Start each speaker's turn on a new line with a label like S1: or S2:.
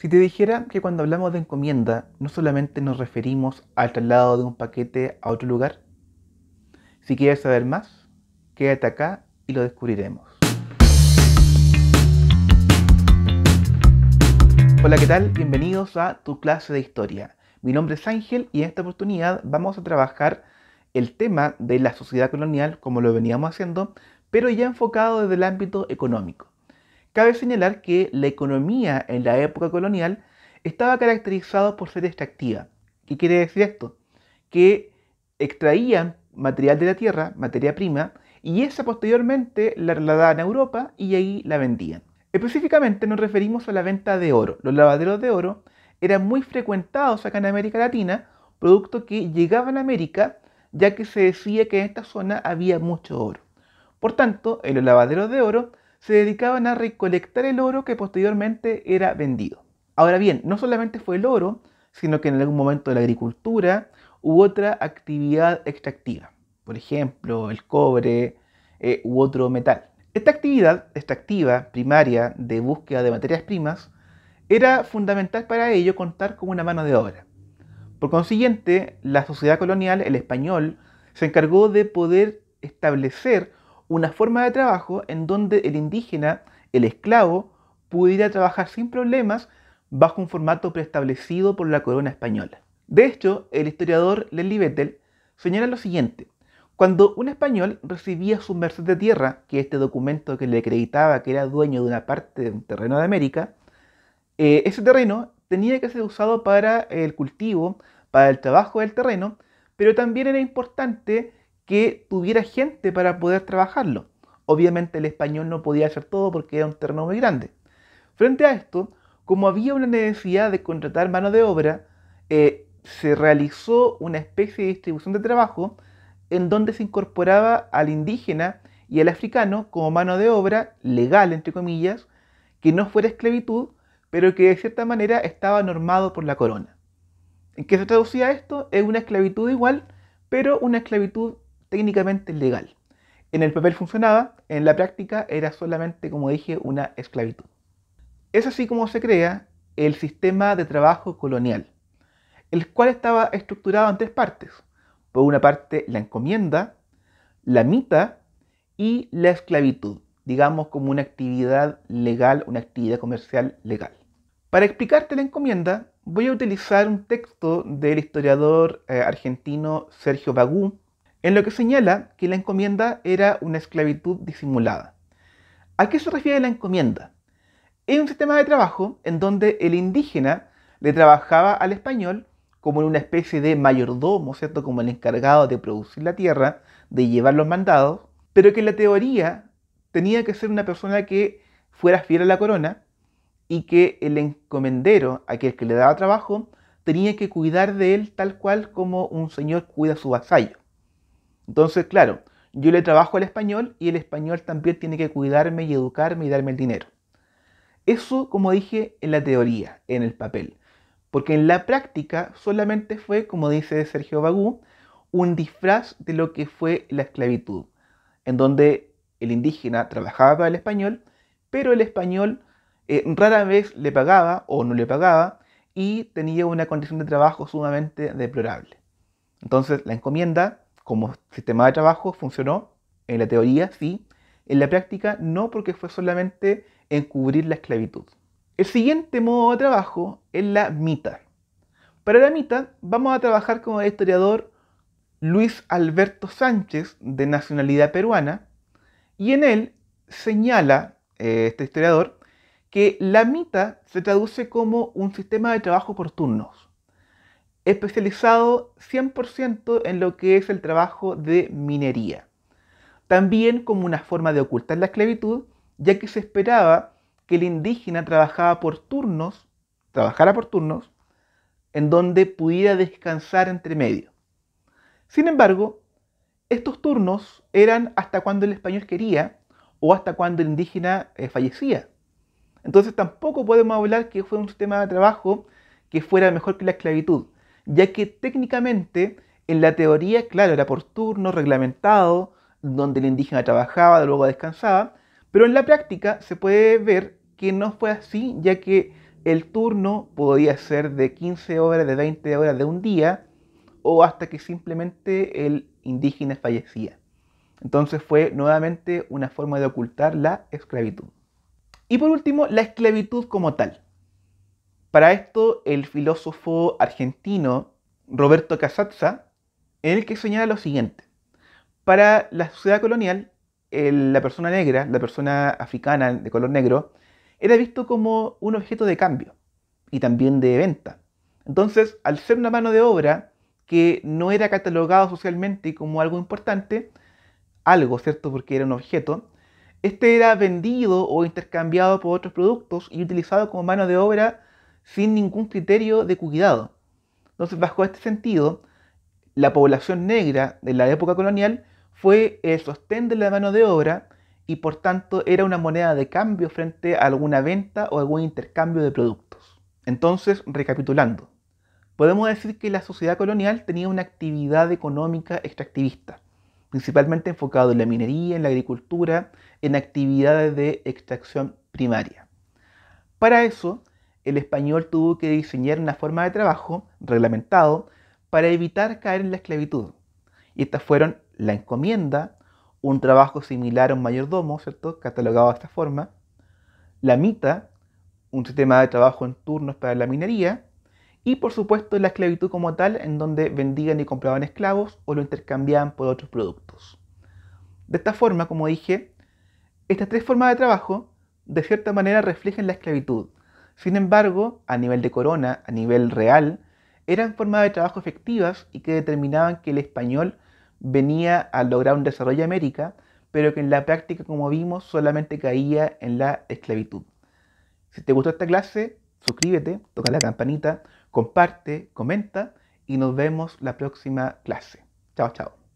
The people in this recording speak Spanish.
S1: Si te dijera que cuando hablamos de encomienda no solamente nos referimos al traslado de un paquete a otro lugar, si quieres saber más, quédate acá y lo descubriremos. Hola, ¿qué tal? Bienvenidos a tu clase de historia. Mi nombre es Ángel y en esta oportunidad vamos a trabajar el tema de la sociedad colonial como lo veníamos haciendo, pero ya enfocado desde el ámbito económico. Cabe señalar que la economía en la época colonial estaba caracterizada por ser extractiva. ¿Qué quiere decir esto? Que extraían material de la tierra, materia prima, y esa posteriormente la daban a Europa y ahí la vendían. Específicamente nos referimos a la venta de oro. Los lavaderos de oro eran muy frecuentados acá en América Latina, producto que llegaba a América ya que se decía que en esta zona había mucho oro. Por tanto, en los lavaderos de oro se dedicaban a recolectar el oro que posteriormente era vendido. Ahora bien, no solamente fue el oro, sino que en algún momento de la agricultura u otra actividad extractiva, por ejemplo, el cobre eh, u otro metal. Esta actividad extractiva primaria de búsqueda de materias primas era fundamental para ello contar con una mano de obra. Por consiguiente, la sociedad colonial, el español, se encargó de poder establecer una forma de trabajo en donde el indígena, el esclavo, pudiera trabajar sin problemas bajo un formato preestablecido por la corona española. De hecho, el historiador Leslie Vettel señala lo siguiente. Cuando un español recibía su merced de tierra, que este documento que le acreditaba que era dueño de una parte de un terreno de América, eh, ese terreno tenía que ser usado para el cultivo, para el trabajo del terreno, pero también era importante que tuviera gente para poder trabajarlo. Obviamente el español no podía hacer todo porque era un terreno muy grande. Frente a esto, como había una necesidad de contratar mano de obra, eh, se realizó una especie de distribución de trabajo en donde se incorporaba al indígena y al africano como mano de obra legal, entre comillas, que no fuera esclavitud, pero que de cierta manera estaba normado por la corona. ¿En qué se traducía esto? Es una esclavitud igual, pero una esclavitud técnicamente legal. En el papel funcionaba, en la práctica era solamente, como dije, una esclavitud. Es así como se crea el sistema de trabajo colonial, el cual estaba estructurado en tres partes. Por una parte, la encomienda, la mita y la esclavitud, digamos como una actividad legal, una actividad comercial legal. Para explicarte la encomienda, voy a utilizar un texto del historiador eh, argentino Sergio Bagú, en lo que señala que la encomienda era una esclavitud disimulada. ¿A qué se refiere la encomienda? Es un sistema de trabajo en donde el indígena le trabajaba al español como en una especie de mayordomo, ¿cierto? Como el encargado de producir la tierra, de llevar los mandados, pero que la teoría tenía que ser una persona que fuera fiel a la corona y que el encomendero, aquel que le daba trabajo, tenía que cuidar de él tal cual como un señor cuida a su vasallo. Entonces, claro, yo le trabajo al español y el español también tiene que cuidarme y educarme y darme el dinero. Eso, como dije, en la teoría, en el papel. Porque en la práctica solamente fue, como dice Sergio Bagú, un disfraz de lo que fue la esclavitud, en donde el indígena trabajaba para el español, pero el español eh, rara vez le pagaba o no le pagaba y tenía una condición de trabajo sumamente deplorable. Entonces la encomienda como sistema de trabajo funcionó, en la teoría sí, en la práctica no porque fue solamente encubrir la esclavitud. El siguiente modo de trabajo es la mitad. Para la mitad vamos a trabajar con el historiador Luis Alberto Sánchez de nacionalidad peruana y en él señala eh, este historiador que la mitad se traduce como un sistema de trabajo por turnos especializado 100% en lo que es el trabajo de minería. También como una forma de ocultar la esclavitud, ya que se esperaba que el indígena trabajaba por turnos, trabajara por turnos, en donde pudiera descansar entre medio. Sin embargo, estos turnos eran hasta cuando el español quería o hasta cuando el indígena eh, fallecía. Entonces tampoco podemos hablar que fue un sistema de trabajo que fuera mejor que la esclavitud, ya que técnicamente en la teoría, claro, era por turno, reglamentado, donde el indígena trabajaba, luego descansaba, pero en la práctica se puede ver que no fue así, ya que el turno podía ser de 15 horas, de 20 horas de un día, o hasta que simplemente el indígena fallecía. Entonces fue nuevamente una forma de ocultar la esclavitud. Y por último, la esclavitud como tal. Para esto, el filósofo argentino Roberto Casazza, en el que señala lo siguiente. Para la sociedad colonial, la persona negra, la persona africana de color negro, era visto como un objeto de cambio y también de venta. Entonces, al ser una mano de obra que no era catalogado socialmente como algo importante, algo, ¿cierto? Porque era un objeto, este era vendido o intercambiado por otros productos y utilizado como mano de obra sin ningún criterio de cuidado. Entonces, bajo este sentido, la población negra de la época colonial fue el sostén de la mano de obra y por tanto era una moneda de cambio frente a alguna venta o algún intercambio de productos. Entonces, recapitulando, podemos decir que la sociedad colonial tenía una actividad económica extractivista, principalmente enfocado en la minería, en la agricultura, en actividades de extracción primaria. Para eso, el español tuvo que diseñar una forma de trabajo reglamentado para evitar caer en la esclavitud. Y estas fueron la encomienda, un trabajo similar a un mayordomo, ¿cierto? Catalogado de esta forma, la mita, un sistema de trabajo en turnos para la minería, y por supuesto la esclavitud como tal, en donde vendían y compraban esclavos o lo intercambiaban por otros productos. De esta forma, como dije, estas tres formas de trabajo de cierta manera reflejan la esclavitud, sin embargo, a nivel de corona, a nivel real, eran formas de trabajo efectivas y que determinaban que el español venía a lograr un desarrollo de América, pero que en la práctica, como vimos, solamente caía en la esclavitud. Si te gustó esta clase, suscríbete, toca la campanita, comparte, comenta y nos vemos la próxima clase. Chao, chao.